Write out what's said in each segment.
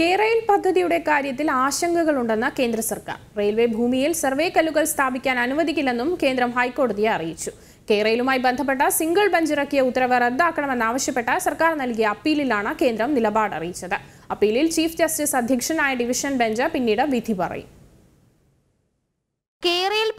കേരയിൽ പദ്ധതിയുടെ കാര്യത്തിൽ ആശങ്കകളുണ്ടെന്ന കേന്ദ്ര സർക്കാർ റെയിൽവേ ഭൂമിയിൽ സർവേ കല്ലുകൾ സ്ഥാപിക്കാൻ അനുവദിക്കില്ലെന്നും കേന്ദ്രം ഹൈക്കോടതിയെ അറിയിച്ചു കേരളയുമായി ബന്ധപ്പെട്ട സിംഗിൾ ബെഞ്ച് ഇറക്കിയ ഉത്തരവ് ആവശ്യപ്പെട്ട സർക്കാർ നൽകിയ അപ്പീലിലാണ് കേന്ദ്രം നിലപാട് അറിയിച്ചത് അപ്പീലിൽ ചീഫ് ജസ്റ്റിസ് അധ്യക്ഷനായ ഡിവിഷൻ ബെഞ്ച് പിന്നീട് വിധി പറയും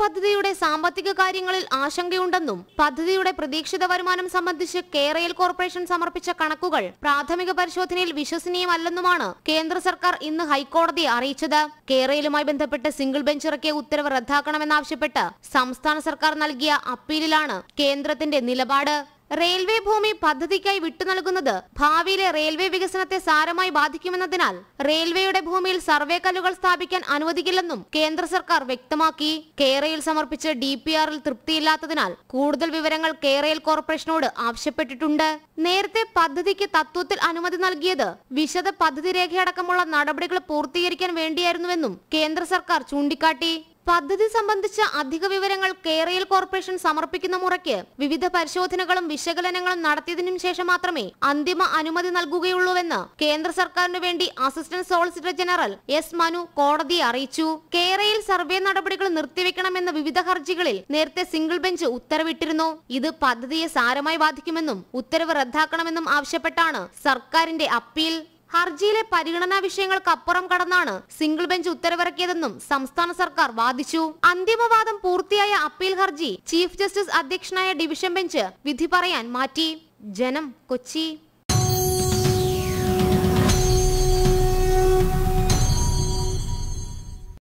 പദ്ധതിയുടെ സാമ്പത്തിക കാര്യങ്ങളിൽ ആശങ്കയുണ്ടെന്നും പദ്ധതിയുടെ പ്രതീക്ഷിത വരുമാനം സംബന്ധിച്ച് കേരയിൽ കോർപ്പറേഷൻ സമർപ്പിച്ച കണക്കുകൾ പ്രാഥമിക പരിശോധനയിൽ വിശ്വസനീയമല്ലെന്നുമാണ് കേന്ദ്ര സർക്കാർ ഇന്ന് ഹൈക്കോടതിയെ അറിയിച്ചത് കേരളയിലുമായി ബന്ധപ്പെട്ട് സിംഗിൾ ബെഞ്ച് ഇറക്കിയ ഉത്തരവ് റദ്ദാക്കണമെന്നാവശ്യപ്പെട്ട് സംസ്ഥാന സർക്കാർ നൽകിയ അപ്പീലിലാണ് കേന്ദ്രത്തിന്റെ നിലപാട് റെയിൽവേ ഭൂമി പദ്ധതിക്കായി വിട്ടുനൽകുന്നത് ഭാവിയിലെ റെയിൽവേ വികസനത്തെ സാരമായി ബാധിക്കുമെന്നതിനാൽ റെയിൽവേയുടെ ഭൂമിയിൽ സർവേ കല്ലുകൾ സ്ഥാപിക്കാൻ അനുവദിക്കില്ലെന്നും കേന്ദ്ര സർക്കാർ വ്യക്തമാക്കി കേരയിൽ സമർപ്പിച്ച ഡി പി ആറിൽ തൃപ്തിയില്ലാത്തതിനാൽ കൂടുതൽ വിവരങ്ങൾ കേരയിൽ കോർപ്പറേഷനോട് ആവശ്യപ്പെട്ടിട്ടുണ്ട് നേരത്തെ പദ്ധതിക്ക് തത്വത്തിൽ അനുമതി നൽകിയത് വിശദ പദ്ധതി രേഖയടക്കമുള്ള നടപടികൾ പൂർത്തീകരിക്കാൻ വേണ്ടിയായിരുന്നുവെന്നും കേന്ദ്ര സർക്കാർ ചൂണ്ടിക്കാട്ടി പദ്ധതി സംബന്ധിച്ച അധിക വിവരങ്ങൾ കേരയൽ കോർപ്പറേഷൻ സമർപ്പിക്കുന്ന മുറയ്ക്ക് വിവിധ പരിശോധനകളും വിശകലനങ്ങളും നടത്തിയതിനു ശേഷം മാത്രമേ അന്തിമ അനുമതി നൽകുകയുള്ളൂവെന്ന് കേന്ദ്ര സർക്കാരിനു വേണ്ടി assistant solicitor general S Manu കോടതിയെ അറിയിച്ചു കേരയിൽ സർവേ നടപടികൾ നിർത്തിവെക്കണമെന്ന വിവിധ ഹർജികളിൽ നേരത്തെ സിംഗിൾ ബെഞ്ച് ഉത്തരവിട്ടിരുന്നു ഇത് പദ്ധതിയെ സാരമായി ബാധിക്കുമെന്നും ഉത്തരവ് റദ്ദാക്കണമെന്നും ആവശ്യപ്പെട്ടാണ് സർക്കാരിന്റെ അപ്പീൽ ഹർജിയിലെ പരിഗണനാ വിഷയങ്ങൾക്കപ്പുറം കടന്നാണ് സിംഗിൾ ബെഞ്ച് ഉത്തരവിറക്കിയതെന്നും സംസ്ഥാന സർക്കാർ വാദിച്ചു അന്തിമവാദം പൂർത്തിയായ അപ്പീൽ ഹർജി ചീഫ് ജസ്റ്റിസ് അധ്യക്ഷനായ ഡിവിഷൻ ബെഞ്ച് വിധി പറയാൻ മാറ്റി ജനം കൊച്ചി